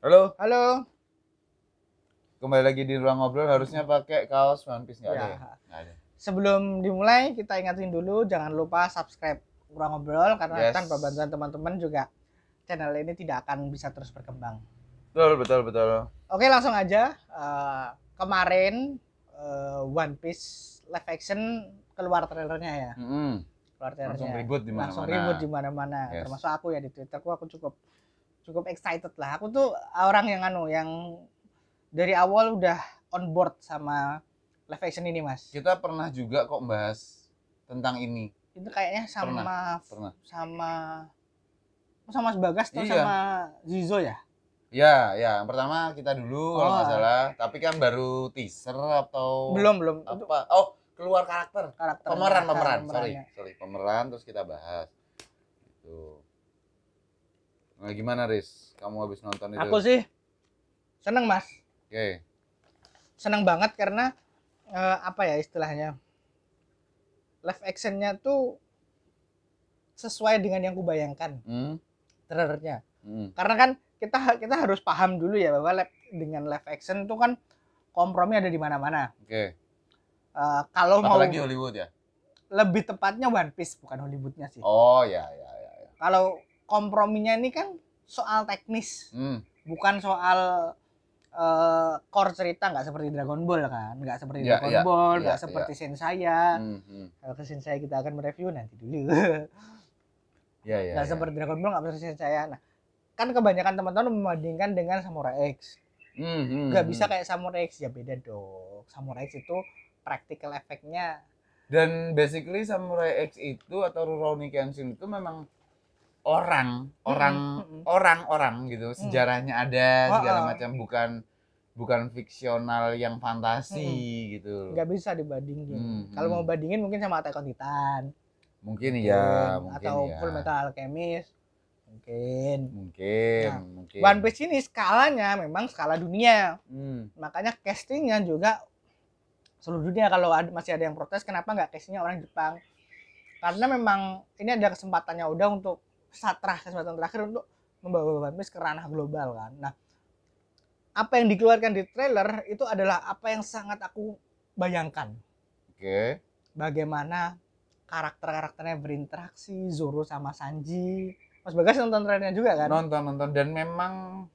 Halo. Halo. Kembali lagi di ruang ngobrol harusnya pakai kaos One Piece nggak ada. Ya. ya? ada. Sebelum dimulai kita ingatin dulu jangan lupa subscribe ruang ngobrol karena yes. tanpa bantuan teman-teman juga channel ini tidak akan bisa terus berkembang. Betul betul betul. Oke langsung aja uh, kemarin uh, One Piece live action keluar trailernya ya. Mm -hmm. Keluar trailernya. Langsung ya? ribut di mana-mana. Langsung ribut di mana-mana. Yes. Termasuk aku ya di Twitter aku cukup cukup excited lah. Aku tuh orang yang anu yang dari awal udah on board sama live action ini, Mas. Kita pernah juga kok bahas tentang ini. Itu kayaknya sama pernah, pernah. sama oh, sama Mas Bagas tuh iya. sama Zizo ya? Ya, ya. Yang pertama kita dulu oh. kalau nggak salah, tapi kan baru teaser atau belum belum apa? Oh, keluar karakter. Karakter. Pemeran, pemeran. sorry, sorry, pemeran terus kita bahas. Gitu. Nah, gimana Riz? Kamu habis nonton itu? Aku sih seneng mas. Oke. Okay. Seneng banget karena uh, apa ya istilahnya live actionnya tuh sesuai dengan yang kubayangkan hmm. trailernya. Hmm. Karena kan kita kita harus paham dulu ya bahwa live, dengan live action itu kan kompromi ada di mana-mana. Oke. Okay. Uh, eh, kalau mau lagi Hollywood ya. Lebih tepatnya One Piece bukan Hollywoodnya sih. Oh ya ya ya. ya. Kalau komprominya ini kan soal teknis hmm. bukan soal uh, core cerita nggak seperti Dragon Ball kan nggak seperti yeah, Dragon yeah, Ball ya, nggak yeah, seperti yeah. saya mm hmm. kalau ke saya kita akan mereview nanti dulu ya, ya, nggak ya. seperti Dragon Ball nggak seperti saya nah kan kebanyakan teman-teman membandingkan dengan Samurai X hmm, mm, nggak hmm. bisa kayak Samurai X ya beda dong Samurai X itu practical efeknya dan basically Samurai X itu atau Rurouni Kenshin itu memang orang orang hmm orang orang gitu mm. sejarahnya mm. ada segala macam bukan bukan fiksional yang fantasi hmm gitu nggak bisa dibandingin hmm kalau mau bandingin mungkin sama Attack on Titan mungkin ya mungkin atau ya. Full Metal Alchemist mungkin mungkin nah, mungkin One Piece ini skalanya memang skala dunia mm. makanya castingnya juga seluruh dunia kalau ada, masih ada yang protes kenapa nggak castingnya orang Jepang karena memang ini ada kesempatannya udah untuk terakhir kesempatan terakhir untuk membawa One Piece ke ranah global kan. Nah, apa yang dikeluarkan di trailer itu adalah apa yang sangat aku bayangkan. Oke. Okay. Bagaimana karakter-karakternya berinteraksi Zoro sama Sanji. Mas Bagas nonton trailernya juga kan? Nonton nonton dan memang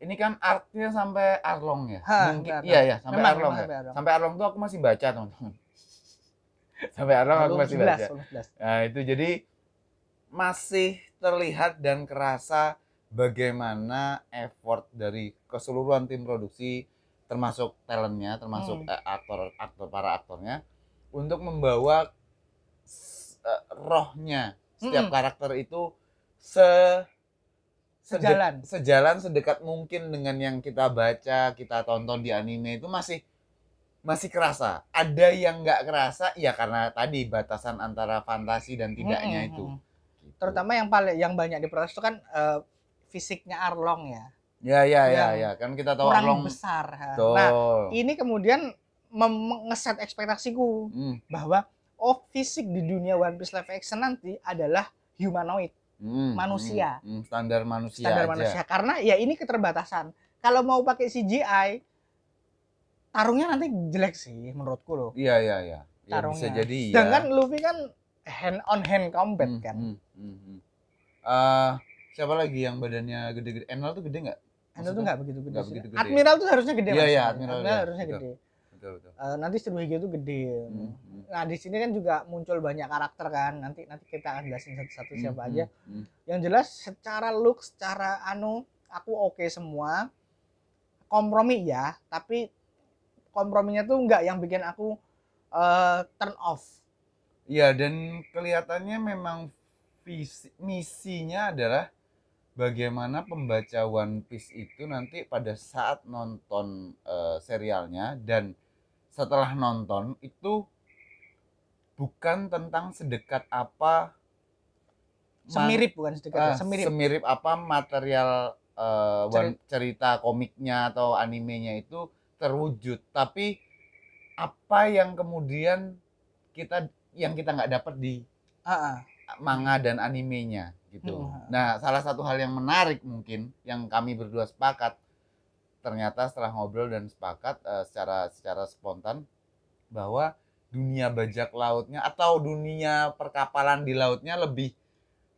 ini kan artinya sampai Arlong ya. Ha, Mungkin iya ya, sampai memang, Arlong. Memang ya. Sampai Arlong. Sampai Arlong tuh aku masih baca, teman-teman. sampai Arlong aku masih baca. 11. Nah, itu jadi masih terlihat dan kerasa bagaimana effort dari keseluruhan tim produksi termasuk talentnya termasuk hmm. Eh, aktor aktor para aktornya untuk membawa uh, rohnya setiap hmm. karakter itu se sejalan sejalan sedekat mungkin dengan yang kita baca kita tonton di anime itu masih masih kerasa ada yang nggak kerasa ya karena tadi batasan antara fantasi dan tidaknya hmm. hmm itu hmm, hmm. Gitu. Terutama yang paling yang banyak diprotes itu kan uh, fisiknya Arlong ya. Ya ya ya ya kan kita tahu kurang Arlong besar. Nah, ini kemudian mengeset ekspektasiku hmm. bahwa oh fisik di dunia One Piece live action nanti adalah humanoid. Hmm, manusia. Hmm, hmm standar manusia. Standar aja. manusia karena ya ini keterbatasan. Kalau mau pakai CGI tarungnya nanti jelek sih menurutku loh. Iya iya iya. Ya, tarungnya. bisa jadi ya. kan Luffy kan hand on hand combat hmm, kan. Hmm, hmm, Uh, siapa lagi yang badannya gede-gede? Enel tuh gede nggak? Enel tuh nggak begitu gede. Gak begitu gede. Admiral tuh harusnya gede. Iya iya Admiral. Admiral ya. harusnya gede. Betul, betul. Uh, nanti Stewie itu gede. Hmm, hmm. Nah di sini kan juga muncul banyak karakter kan. Nanti nanti kita akan jelasin satu-satu hmm, siapa hmm, aja. Hmm. Yang jelas secara look, secara anu, aku oke okay semua. Kompromi ya, tapi komprominya tuh nggak yang bikin aku uh, turn off Iya dan kelihatannya memang visi, misinya adalah bagaimana pembaca One Piece itu nanti pada saat nonton uh, serialnya dan setelah nonton itu bukan tentang sedekat apa semirip bukan sedekat uh, semirip semirip apa material uh, eh, cerita. cerita komiknya atau animenya itu terwujud tapi apa yang kemudian kita yang kita nggak dapat di uh-uh. manga dan animenya gitu. uh Nah, salah satu hal yang menarik mungkin yang kami berdua sepakat ternyata setelah ngobrol dan sepakat uh, secara secara spontan bahwa dunia bajak lautnya atau dunia perkapalan di lautnya lebih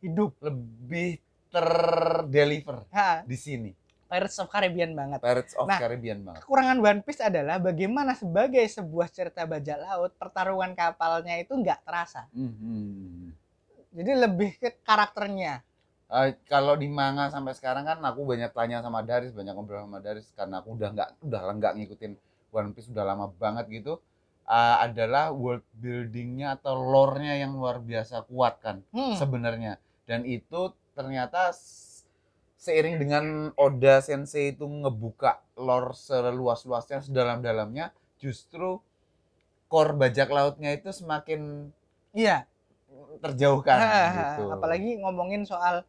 hidup, lebih terdeliver di sini Pirates of Caribbean banget. Pirates of nah, Caribbean banget. Kekurangan One Piece adalah bagaimana sebagai sebuah cerita bajak laut pertarungan kapalnya itu nggak terasa. Mm-hmm. Jadi lebih ke karakternya. Uh, kalau di manga sampai sekarang kan aku banyak tanya sama Daris, banyak ngobrol sama Daris karena aku udah nggak udah nggak ngikutin One Piece udah lama banget gitu. Uh, adalah world buildingnya atau lore-nya yang luar biasa kuat kan hmm. sebenarnya dan itu ternyata seiring dengan Oda Sensei itu ngebuka lore seluas-luasnya, sedalam-dalamnya, justru core bajak lautnya itu semakin iya terjauhkan ha, ha, gitu. Apalagi ngomongin soal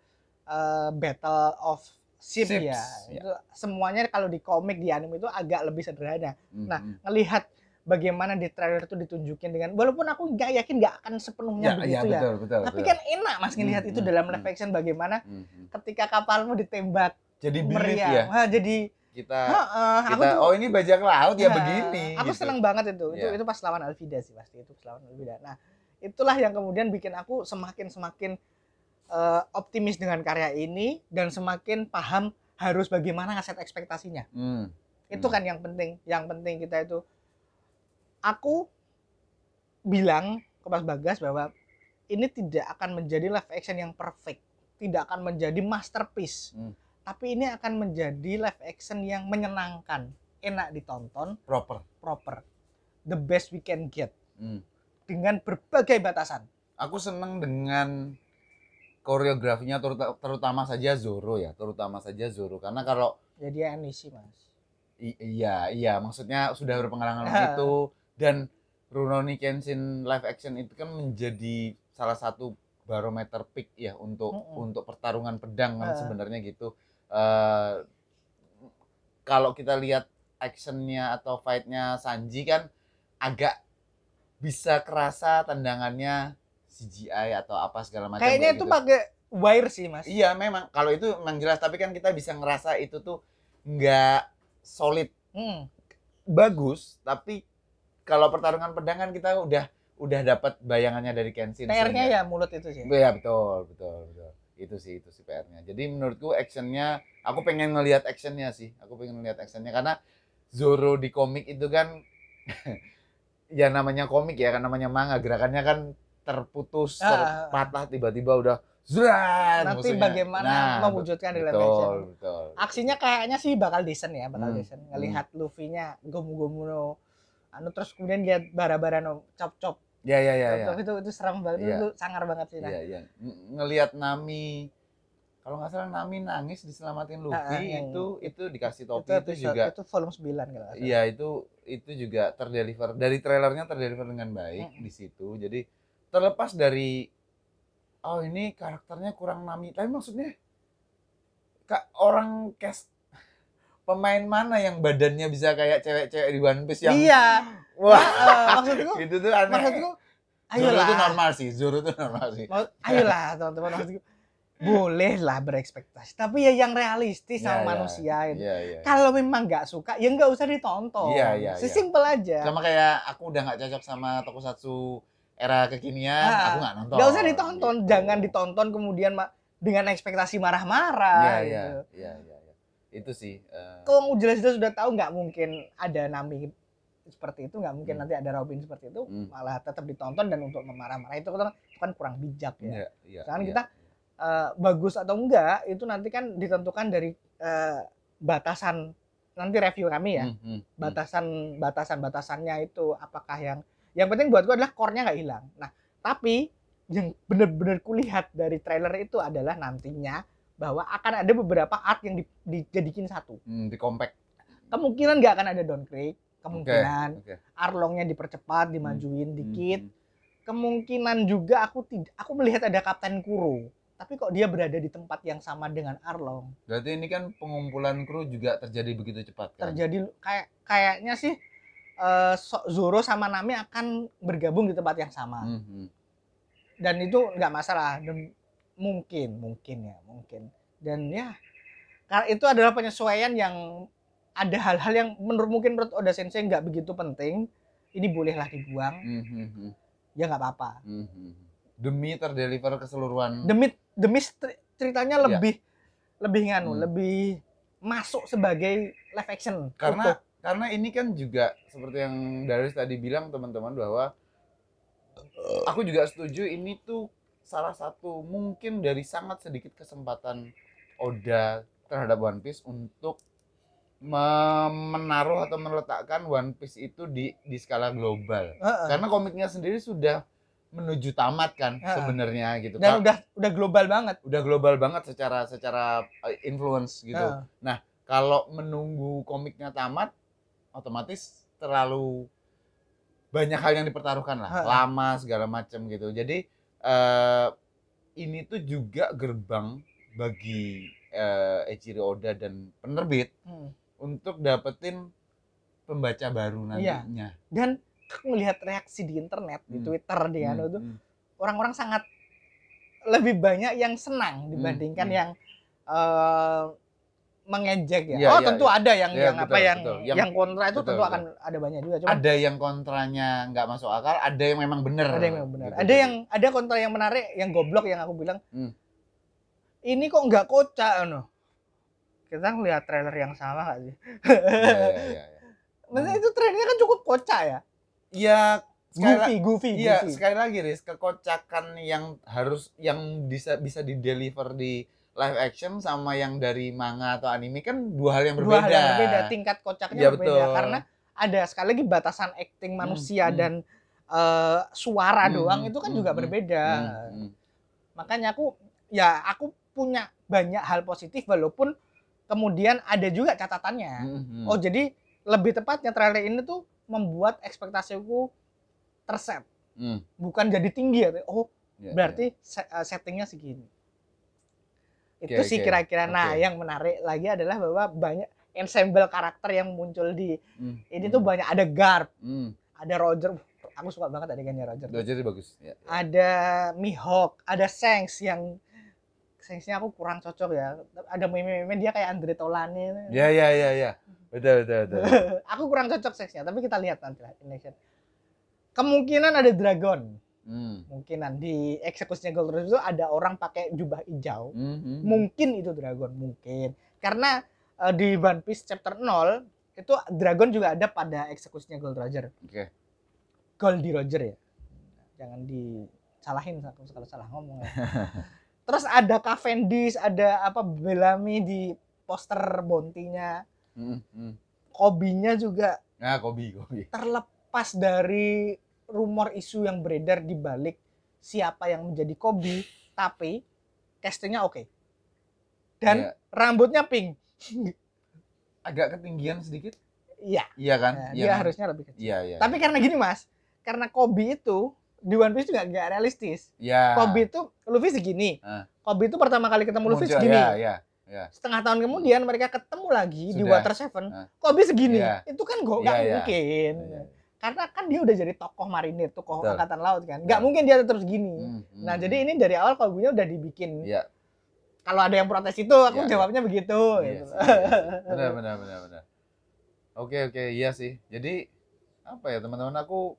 uh, Battle of Ship Ships, ya. ya. semuanya kalau di komik di anime itu agak lebih sederhana. Mm -hmm. Nah, mm-hmm. ngelihat bagaimana di trailer itu ditunjukin dengan walaupun aku nggak yakin nggak akan sepenuhnya ya, begitu ya, ya. Betul, betul, tapi betul. kan enak mas ngelihat hmm, itu hmm, dalam hmm. live action bagaimana hmm, hmm, ketika kapalmu ditembak jadi meriah ya? Wah, jadi kita, ha, uh, kita tuh, oh ini bajak laut ya, ya begini aku gitu. seneng banget itu ya. itu pas lawan Alvida sih pasti itu pas lawan Alvida nah itulah yang kemudian bikin aku semakin semakin uh, optimis dengan karya ini dan semakin paham harus bagaimana ngasih ekspektasinya hmm. itu hmm. kan yang penting yang penting kita itu aku bilang ke Mas Bagas bahwa ini tidak akan menjadi live action yang perfect, tidak akan menjadi masterpiece. Hmm. Tapi ini akan menjadi live action yang menyenangkan, enak ditonton, proper, proper. The best we can get. Hmm. Dengan berbagai batasan. Aku senang dengan koreografinya terutama saja Zoro ya, terutama saja Zoro karena kalau jadi ya, dia Mas. I- iya, iya, maksudnya sudah berpengalaman itu dan Runoni Kenshin live action itu kan menjadi salah satu barometer pick ya untuk mm -hmm. untuk pertarungan pedang kan uh. sebenarnya gitu. Uh, kalau kita lihat actionnya atau fightnya Sanji kan agak bisa kerasa tendangannya CGI atau apa segala macam. Kayaknya itu gitu. pakai wire sih mas. Iya memang kalau itu memang jelas tapi kan kita bisa ngerasa itu tuh nggak solid. Hmm. Bagus tapi kalau pertarungan pedang kan kita udah udah dapat bayangannya dari Kenshin. PR-nya ya mulut itu sih. Iya betul, betul, betul. Itu sih itu sih PR-nya. Jadi menurutku action-nya aku pengen ngelihat action-nya sih. Aku pengen ngelihat action-nya karena Zoro di komik itu kan ya namanya komik ya kan namanya manga gerakannya kan terputus, ah, ah, ah. terpatah tiba-tiba udah Zrat, Nanti musuhnya. bagaimana nah, mewujudkan betul, di live action. Aksinya kayaknya sih bakal decent ya, bakal hmm, decent. Ngelihat hmm. Luffy-nya gomu-gomu anu terus kemudian dia bara-bara no cop-cop ya ya ya, cop ya. itu itu serem banget ya. itu sangar banget sih nah. ya, ngelihat Nami kalau nggak salah Nami nangis diselamatin Luffy nah, ah, yang, itu iya. itu dikasih topi itu, itu, episode, juga itu volume sembilan kalau iya itu itu juga terdeliver dari trailernya terdeliver dengan baik hmm. di situ jadi terlepas dari oh ini karakternya kurang Nami tapi maksudnya kak orang cast pemain mana yang badannya bisa kayak cewek-cewek di One Piece yang iya wah uh, maksudku itu tuh aneh maksudku ayolah Zuru itu normal sih Zoro itu normal sih ayolah teman-teman maksudku boleh lah berekspektasi tapi ya yang realistis iya, sama yeah. manusia itu. Yeah, yeah, yeah. Kalau memang nggak suka ya nggak usah ditonton. Iya yeah, iya. Yeah, Sesimpel yeah. aja. Sama kayak aku udah nggak cocok sama tokusatsu era kekinian, nah, aku nggak nonton. Nggak usah ditonton, gitu. jangan ditonton kemudian dengan ekspektasi marah-marah yeah, iya, gitu. Iya yeah, iya itu sih uh... kalau jelas-jelas sudah tahu nggak mungkin ada Nami seperti itu nggak mungkin hmm. nanti ada Robin seperti itu hmm. malah tetap ditonton dan untuk memarah-marah kan, itu kan, kurang bijak ya. Yeah, yeah, Karena iya. yeah. kita uh, bagus atau enggak itu nanti kan ditentukan dari uh, batasan nanti review kami ya hmm, hmm, hmm. batasan hmm. batasan batasannya itu apakah yang yang penting buat gua adalah core-nya nggak hilang. Nah tapi yang benar-benar kulihat dari trailer itu adalah nantinya bahwa akan ada beberapa art yang dijadikan satu. Hmm, di compact. Kemungkinan nggak akan ada downgrade, kemungkinan okay, okay. arlongnya dipercepat, dimajuin hmm, dikit. Hmm, hmm. Kemungkinan juga aku tidak aku melihat ada Kapten Kuro, tapi kok dia berada di tempat yang sama dengan Arlong. Berarti ini kan pengumpulan kru juga terjadi begitu cepat kan? Terjadi kayak kayaknya sih uh, Zoro sama Nami akan bergabung di tempat yang sama. Hmm, hmm. Dan itu nggak masalah mungkin mungkin ya mungkin dan ya karena itu adalah penyesuaian yang ada hal-hal yang menurut mungkin menurut Oda Sensei nggak begitu penting ini bolehlah dibuang mm -hmm. ya nggak apa-apa mm -hmm. demi terdeliver keseluruhan demi demi ceritanya iya. lebih ya. lebih nganu mm. lebih masuk sebagai live action karena untuk... karena ini kan juga seperti yang Darius tadi bilang teman-teman bahwa eh, aku juga setuju ini tuh salah satu mungkin dari sangat sedikit kesempatan Oda terhadap One Piece untuk menaruh atau meletakkan One Piece itu di di skala global. Uh -uh. Karena komiknya sendiri sudah menuju tamat kan uh -uh. sebenarnya gitu. Dan kan. udah udah global banget. Udah global banget secara secara eh, influence gitu. Uh -uh. Nah, kalau menunggu komiknya tamat otomatis terlalu banyak hal yang dipertaruhkan lah. Uh -uh. Lama segala macam gitu. Jadi uh, ini tuh juga gerbang bagi uh, eh, Ejiri Oda dan penerbit hmm. untuk dapetin pembaca baru iya. nantinya. Iya. Dan melihat reaksi di internet, hmm. di Twitter, di hmm. hmm tuh hmm. orang-orang sangat lebih banyak yang senang dibandingkan hmm. hmm. yang eh, mengejek ya. ya oh, ya, tentu ya. ada yang ya, yang betul, apa yang, betul. yang yang kontra itu betul, tentu betul. akan ada banyak juga. Cuma ada yang kontranya nggak masuk akal, ada yang memang benar. Ada yang memang benar. Gitu, ada gitu. yang ada kontra yang menarik, yang goblok yang aku bilang. Hmm. Ini kok nggak kocak no Kita lihat trailer yang sama gak sih? Ya, ya, ya, ya. Maksudnya itu trailernya kan cukup kocak ya? Ya sekali goofy, goofy, iya, sekali lagi Riz, kekocakan yang harus yang bisa bisa di deliver di live action sama yang dari manga atau anime kan dua hal yang berbeda. Dua hal yang berbeda, tingkat kocaknya ya, berbeda betul. karena ada sekali lagi batasan acting hmm, manusia hmm, dan hmm. Uh, suara hmm, doang itu kan hmm, juga hmm, berbeda. Hmm, hmm. Makanya aku ya aku punya banyak hal positif walaupun kemudian ada juga catatannya. Hmm, hmm. Oh, jadi lebih tepatnya trailer ini tuh membuat ekspektasiku terset. Hmm. Bukan jadi tinggi ya. Oh, ya, berarti ya. settingnya segini itu okay, sih kira-kira. Nah, okay. yang menarik lagi adalah bahwa banyak ensemble karakter yang muncul di mm. ini tuh banyak ada Garp, mm. ada Roger. Aku suka banget adegannya Roger. Roger itu bagus. Ya, ya, Ada Mihawk, ada Sengs yang Sengsnya aku kurang cocok ya. Ada meme-meme dia kayak Andre Tolani. Ya ya ya ya. Betul betul betul. aku kurang cocok sengsnya, tapi kita lihat nanti lah Kemungkinan ada Dragon hmm. mungkinan di eksekusinya Gold Roger itu ada orang pakai jubah hijau hmm. hmm, hmm. mungkin itu dragon mungkin karena uh, di One Piece chapter 0 itu dragon juga ada pada eksekusinya Gold Roger okay. Goldie Roger ya jangan disalahin kalau salah ngomong ya. terus ada Cavendish ada apa Bellamy di poster Bontinya hmm. hmm. Kobinya juga nah Kobi Kobi terlepas dari rumor isu yang beredar di balik siapa yang menjadi Kobe, tapi castingnya oke. Okay. Dan ya. rambutnya pink. Agak ketinggian sedikit. Iya. Iya kan? Nah, iya ya, dia kan? harusnya lebih kecil. Iya, iya. Tapi ya. karena gini, Mas. Karena Kobe itu di One Piece juga gak realistis. Iya. Kobe itu Luffy segini. Uh. Kobe itu pertama kali ketemu Luffy Muncul, segini. Ya. Setengah tahun kemudian mereka ketemu lagi Sudah. di Water Seven. Ah. kok bisa segini. Ya. Itu kan gue ya, gak ya. Iya. mungkin. Ya, ya karena kan dia udah jadi tokoh marinir, tokoh Betul. angkatan laut kan. Gak mungkin dia terus gini. Hmm, hmm. Nah, hmm. jadi ini dari awal kalau kalbunya udah dibikin. Ya. Kalau ada yang protes itu, aku ya, jawabnya begitu. Ya, gitu. ya, benar, benar, benar, benar. Oke, oke, iya sih. Jadi apa ya teman-teman aku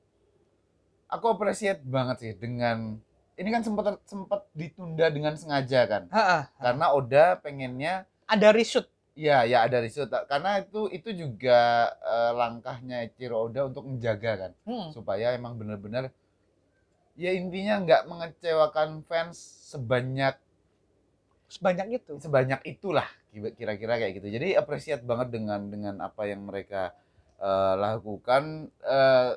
aku appreciate banget sih dengan ini kan sempat sempat ditunda dengan sengaja kan. ha, ha. Karena Oda pengennya ada reshoot Iya, ya ada risiko karena itu itu juga uh, langkahnya Ciroda untuk menjaga kan hmm. supaya emang benar-benar ya intinya nggak mengecewakan fans sebanyak sebanyak itu sebanyak itulah kira-kira kayak gitu jadi apresiat banget dengan dengan apa yang mereka uh, lakukan uh,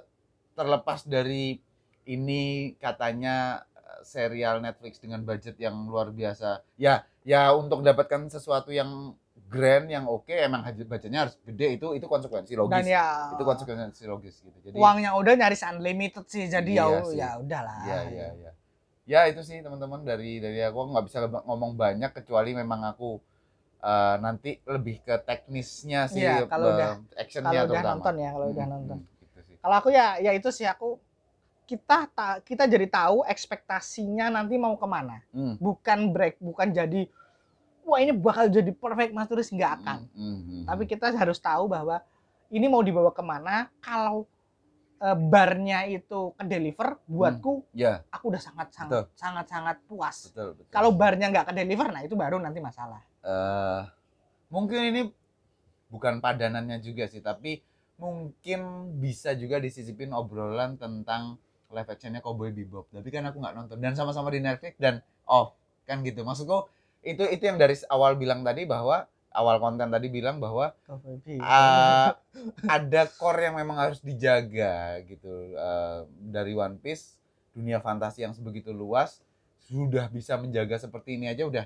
terlepas dari ini katanya serial Netflix dengan budget yang luar biasa ya ya untuk dapatkan sesuatu yang grand yang oke okay, emang bacanya harus gede itu itu konsekuensi logis. Dan ya, itu konsekuensi logis gitu. Jadi uangnya udah nyaris unlimited sih jadi ya iya ya sih. ya udahlah. ya ya ya Ya itu sih teman-teman dari dari aku nggak bisa ngomong banyak kecuali memang aku uh, nanti lebih ke teknisnya sih ya, kalau eh, udah actionnya kalau udah nonton ya kalau hmm, udah nonton. Hmm, gitu Kalau aku ya ya itu sih aku kita ta kita jadi tahu ekspektasinya nanti mau kemana. Hmm. Bukan break, bukan jadi wah ini bakal jadi perfect Mas Turis nggak hmm, akan. Mm-hmm. Tapi kita harus tahu bahwa ini mau dibawa kemana. Kalau uh, barnya itu ke deliver, buatku mm, yeah. aku udah sangat sangat betul. sangat sangat puas. Betul, betul. Kalau barnya nggak ke deliver, nah itu baru nanti masalah. Uh, mungkin ini bukan padanannya juga sih, tapi mungkin bisa juga disisipin obrolan tentang live actionnya Cowboy Bebop. Tapi kan aku nggak nonton dan sama-sama di Netflix dan off kan gitu. Maksudku itu itu yang dari awal bilang tadi bahwa awal konten tadi bilang bahwa uh, ada core yang memang harus dijaga gitu uh, dari One Piece dunia fantasi yang sebegitu luas sudah bisa menjaga seperti ini aja udah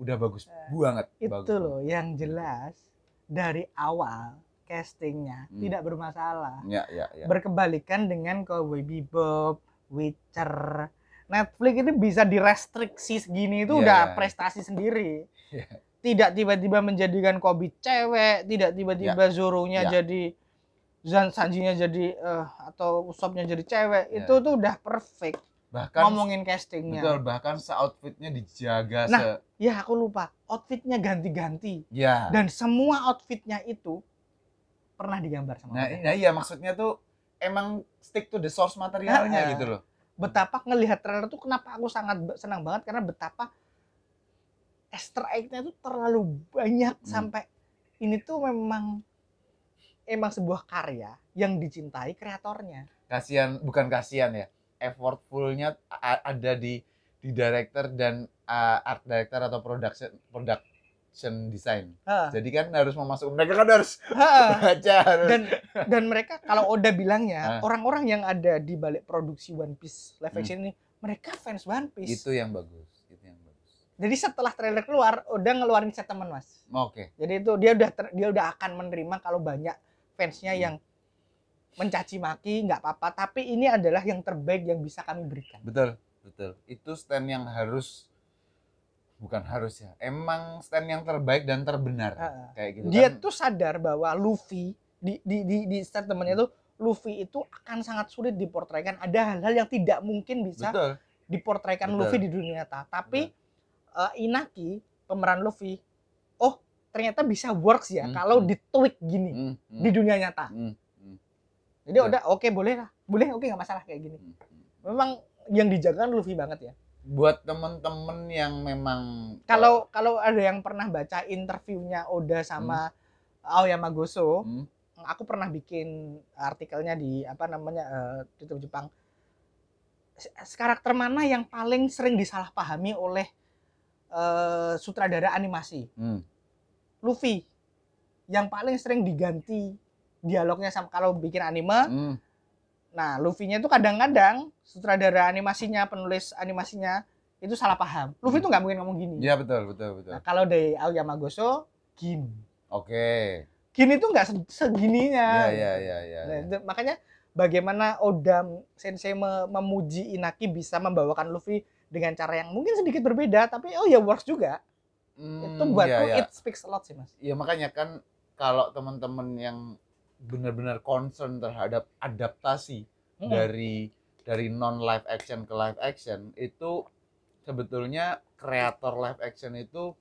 udah bagus uh, banget itu bagus. loh yang jelas dari awal castingnya hmm. tidak bermasalah ya, ya, ya. berkebalikan dengan Cowboy Bebop Witcher Netflix ini bisa direstriksi segini itu yeah, udah yeah. prestasi sendiri. Yeah. Tidak tiba-tiba menjadikan Kobe cewek, tidak tiba-tiba yeah. Zoro-nya yeah. jadi sanji Sanjinya jadi uh, atau nya jadi cewek, yeah. itu tuh udah perfect. Bahkan ngomongin castingnya. Betul, bahkan se-outfitnya dijaga nah, se ya aku lupa. Outfitnya ganti-ganti. Yeah. Dan semua outfitnya itu pernah digambar sama Nah, nah iya maksudnya tuh emang stick to the source materialnya nah, gitu loh betapa ngelihat trailer tuh kenapa aku sangat senang banget karena betapa Easter egg-nya tuh terlalu banyak hmm. sampai ini tuh memang emang sebuah karya yang dicintai kreatornya. Kasihan bukan kasihan ya. Effortful-nya ada di di director dan uh, art director atau production product fashion design. Ha. Jadi kan harus memasukkan mereka kan harus ha. baca harus. dan dan mereka kalau Oda bilangnya orang-orang yang ada di balik produksi One Piece live hmm. action ini mereka fans One Piece. Itu yang bagus, itu yang bagus. Jadi setelah trailer keluar Oda ngeluarin statement Mas. Oke. Okay. Jadi itu dia udah ter, dia udah akan menerima kalau banyak fansnya hmm. yang mencaci maki nggak apa-apa tapi ini adalah yang terbaik yang bisa kami berikan. Betul, betul. Itu stand yang harus bukan harus ya. emang stand yang terbaik dan terbenar uh, kayak gitu dia kan? tuh sadar bahwa Luffy di di di, di statementnya tuh Luffy itu akan sangat sulit diportraikan ada hal-hal yang tidak mungkin bisa Betul. diportraikan Betul. Luffy di dunia nyata tapi uh, Inaki pemeran Luffy oh ternyata bisa works ya hmm, kalau hmm. ditweak gini hmm, hmm, di dunia nyata hmm, hmm. jadi Betul. udah oke okay, boleh lah boleh oke okay, nggak masalah kayak gini hmm, memang yang dijaga kan Luffy banget ya buat temen-temen yang memang kalau kalau ada yang pernah baca interviewnya Oda sama hmm. Aoyama Goso, hmm. aku pernah bikin artikelnya di apa namanya uh, YouTube Jepang. Karakter mana yang paling sering disalahpahami oleh uh, sutradara animasi? Hmm. Luffy yang paling sering diganti dialognya sama kalau bikin anime hmm Nah, Luffy-nya itu kadang-kadang sutradara animasinya, penulis animasinya itu salah paham. Luffy itu hmm. nggak mungkin ngomong gini. Iya betul, betul, betul. Nah, kalau dari Aoyama Gosho, gini. Oke. Okay. Gini tuh nggak segininya. Iya, iya, iya, Ya, Nah, iya. makanya bagaimana Oda Sensei memuji Inaki bisa membawakan Luffy dengan cara yang mungkin sedikit berbeda tapi oh ya works juga. Hmm, itu buatku ya, ya. it speaks a lot sih Mas. Iya makanya kan kalau teman-teman yang benar-benar concern terhadap adaptasi hmm. dari dari non live action ke live action itu sebetulnya kreator live action itu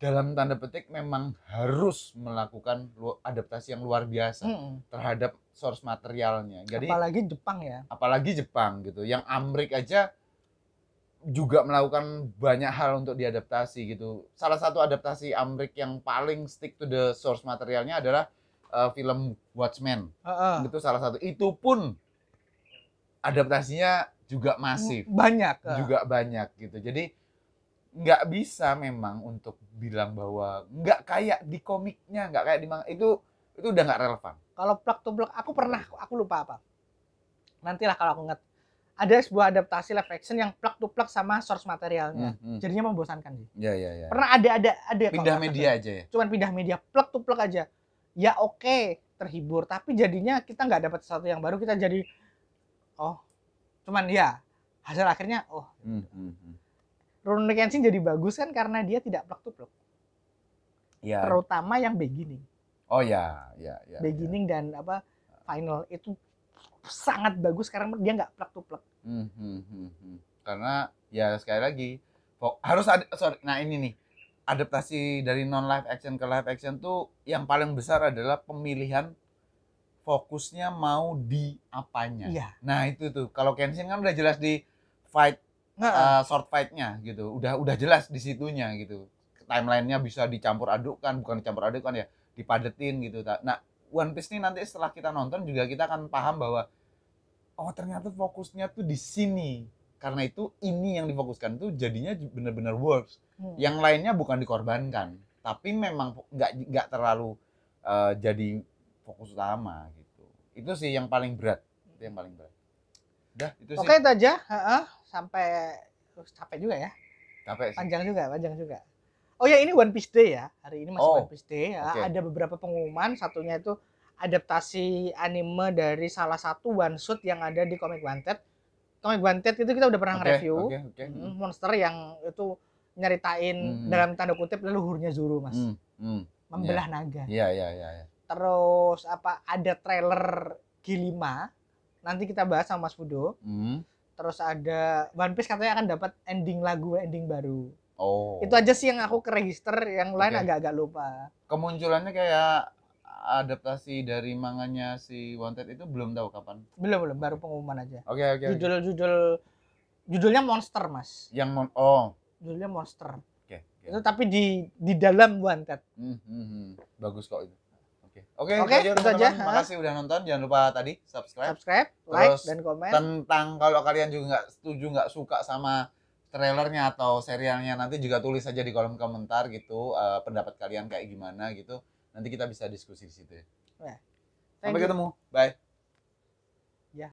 dalam tanda petik memang harus melakukan adaptasi yang luar biasa hmm. terhadap source materialnya. Jadi apalagi Jepang ya. Apalagi Jepang gitu. Yang Amrik aja juga melakukan banyak hal untuk diadaptasi gitu. Salah satu adaptasi Amrik yang paling stick to the source materialnya adalah uh, film Watchmen. Uh, uh. Itu salah satu. Itu pun adaptasinya juga masif. Banyak. Uh. Juga banyak gitu. Jadi nggak bisa memang untuk bilang bahwa nggak kayak di komiknya, nggak kayak di manga itu itu udah nggak relevan. Kalau plak to plak aku pernah, aku lupa apa. Nantilah kalau aku ingat ada sebuah adaptasi live action yang plak to plak sama source materialnya. Hmm, hmm. Jadinya membosankan sih. Iya, iya, iya. Pernah ada ada ada pindah media aja ya. Cuman pindah media, plak to plak aja ya oke okay, terhibur tapi jadinya kita nggak dapat sesuatu yang baru kita jadi oh cuman ya hasil akhirnya oh hmm, hmm, hmm. Ron jadi bagus kan karena dia tidak plek tuh plek terutama yang beginning oh ya ya ya, ya. beginning ya. dan apa final itu sangat bagus sekarang dia nggak plek tuh plek hmm, hmm, hmm, karena ya sekali lagi harus ada sorry nah ini nih adaptasi dari non live action ke live action tuh yang paling besar adalah pemilihan fokusnya mau di apanya. Iya. Nah itu tuh kalau Kenshin kan udah jelas di fight nah. uh, short fightnya gitu, udah udah jelas di situnya gitu. Timelinenya bisa dicampur adukkan, bukan dicampur adukkan ya, dipadetin gitu. Nah One Piece ini nanti setelah kita nonton juga kita akan paham bahwa oh ternyata fokusnya tuh di sini karena itu ini yang difokuskan tuh jadinya benar-benar works hmm. yang lainnya bukan dikorbankan tapi memang nggak nggak terlalu uh, jadi fokus utama gitu itu sih yang paling berat itu yang paling berat udah itu oke sih. itu aja uh -uh. sampai capek juga ya capek sih. panjang juga panjang juga oh ya ini One Piece Day ya hari ini masih oh, One Piece Day ya okay. ada beberapa pengumuman satunya itu adaptasi anime dari salah satu one shot yang ada di komik Wanted kami Wanted itu kita udah pernah okay, review okay, okay. Hmm. monster yang itu nyeritain hmm. dalam tanda kutip leluhurnya Zuru mas hmm. Hmm. membelah yeah. naga. Iya yeah, iya iya. Terus apa ada trailer G lima nanti kita bahas sama Mas Fudo. Hmm. Terus ada One Piece katanya akan dapat ending lagu ending baru. Oh. Itu aja sih yang aku ke register, yang lain agak-agak okay. lupa. Kemunculannya kayak adaptasi dari manganya si Wanted itu belum tahu kapan? Belum belum, baru pengumuman aja. Oke okay, oke. Okay, judul okay. judul judulnya Monster mas. Yang mon oh. Judulnya Monster. Oke. Okay, okay. Itu tapi di di dalam Wanted. Hmm, hmm, hmm. Bagus kok itu. Oke, oke, oke. okay, kasih Terima kasih udah nonton. Jangan lupa tadi subscribe, subscribe, Terus like, dan komen. Tentang kalau kalian juga nggak setuju, nggak suka sama trailernya atau serialnya nanti juga tulis aja di kolom komentar gitu uh, pendapat kalian kayak gimana gitu Nanti kita bisa diskusi di situ ya. Sampai ketemu. Bye.